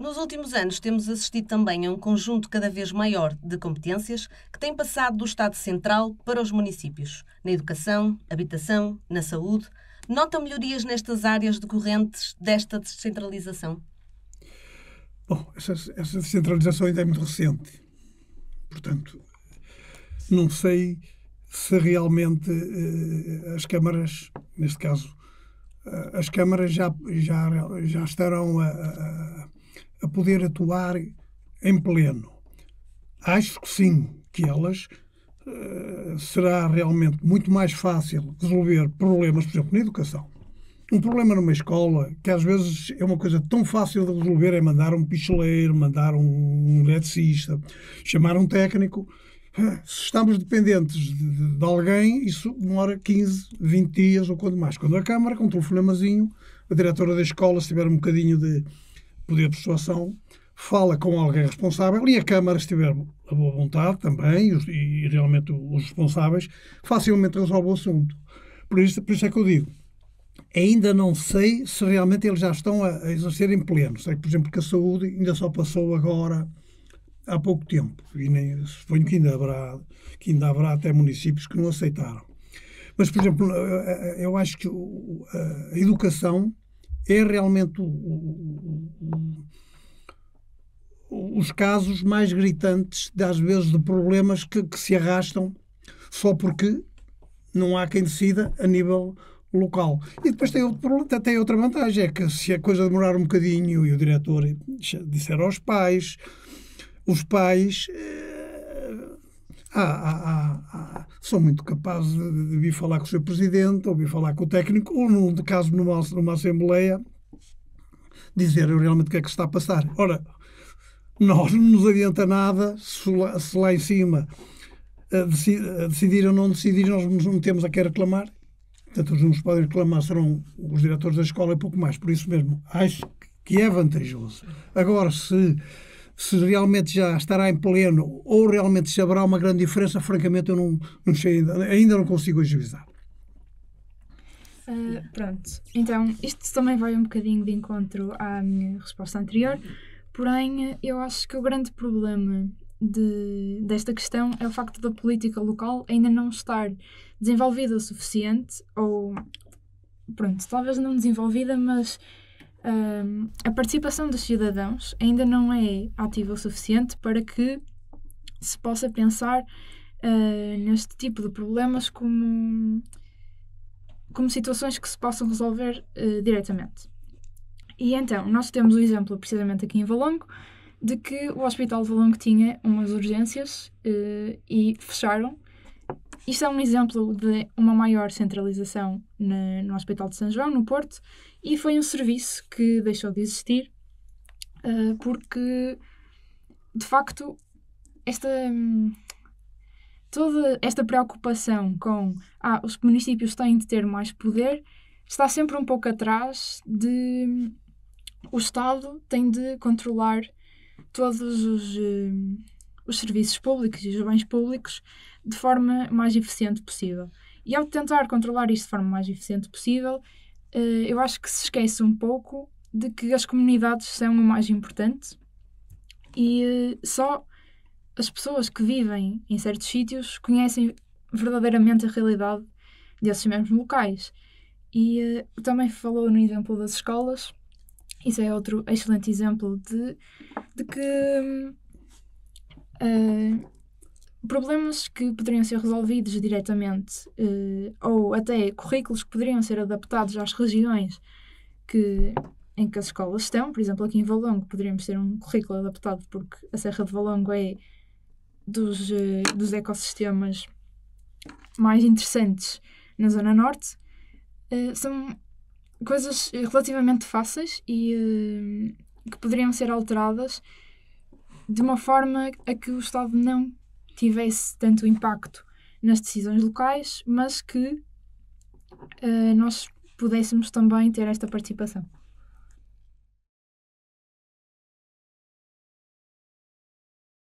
Nos últimos anos, temos assistido também a um conjunto cada vez maior de competências que tem passado do Estado Central para os municípios, na educação, habitação, na saúde. Notam melhorias nestas áreas decorrentes desta descentralização? Bom, essa, essa descentralização ainda é muito recente. Portanto, não sei se realmente eh, as câmaras, neste caso, eh, as câmaras já, já, já estarão a, a a poder atuar em pleno. Acho que sim, que elas uh, será realmente muito mais fácil resolver problemas, por exemplo, na educação. Um problema numa escola, que às vezes é uma coisa tão fácil de resolver, é mandar um picheleiro, mandar um eletricista, chamar um técnico. Se estamos dependentes de, de alguém, isso demora 15, 20 dias ou quanto mais. Quando a Câmara, com um telefonemazinho, a diretora da escola, se tiver um bocadinho de, poder de persuasão, fala com alguém responsável e a Câmara, se tiver a boa vontade também, e, realmente os responsáveis, facilmente resolve o assunto. Por isso, por isso é que eu digo, ainda não sei se realmente eles já estão a, a exercer em pleno. Sei por exemplo, que a saúde ainda só passou agora há pouco tempo, e nem, suponho que ainda, haverá, que ainda haverá até municípios que não aceitaram. Mas, por exemplo, eh, eh, eh, eu acho que a educação ter é realmente o, o, o, os casos mais gritantes, de, às vezes, de problemas que, que se arrastam só porque não há quem decida a nível local. E depois tem, outro problema, tem outra vantagem, é que se a coisa demorar um bocadinho e o diretor disser aos pais, os pais eh, ah, ah, ah, ah, sou muito capaz de, de, vir falar com o seu presidente, ou vir falar com o técnico, ou, no caso, numa, numa assembleia, dizer realmente o que é que está a passar. Ora, nós não nos adianta nada se lá, se lá em cima uh, decidir ou não decidir, nós não temos a que reclamar. Portanto, os que podem reclamar serão os diretores da escola e pouco mais. Por isso mesmo, acho que é vantajoso. Agora, se se realmente já estará em pleno ou realmente se haverá uma grande diferença, francamente eu não, não sei, ainda, ainda não consigo agilizar. Uh, pronto, então isto também vai um bocadinho de encontro à minha resposta anterior, porém eu acho que o grande problema de, desta questão é o facto da política local ainda não estar desenvolvida o suficiente, ou pronto, talvez não desenvolvida, mas um, a participação dos cidadãos ainda não é ativa o suficiente para que se possa pensar uh, neste tipo de problemas como, como situações que se possam resolver uh, diretamente. E então, nós temos o um exemplo precisamente aqui em Valongo de que o Hospital de Valongo tinha umas urgências uh, e fecharam isto é um exemplo de uma maior centralização na, no Hospital de São João, no Porto, e foi um serviço que deixou de existir uh, porque, de facto, esta, toda esta preocupação com ah, os municípios têm de ter mais poder está sempre um pouco atrás de o Estado tem de controlar todos os eh, os serviços públicos e os bens públicos de forma mais eficiente possível. E ao tentar controlar isto de forma mais eficiente possível, eh, eu acho que se esquece um pouco de que as comunidades são o mais importante e eh, só as pessoas que vivem em certos sítios conhecem verdadeiramente a realidade desses mesmos locais. E eh, também falou no exemplo das escolas, isso é outro excelente exemplo de, de que hum, ah, problemas que poderiam ser resolvidos diretamente uh, ou até currículos que poderiam ser adaptados às regiões que, em que as escolas estão. Por exemplo, aqui em Valongo poderíamos ter um currículo adaptado porque a Serra de Valongo é dos, uh, dos ecossistemas mais interessantes na Zona Norte. são coisas relativamente fáceis e que poderiam ser alteradas de uma forma a que o Estado não tivesse tanto impacto nas decisões locais, mas que uh, nós pudéssemos também ter esta participação.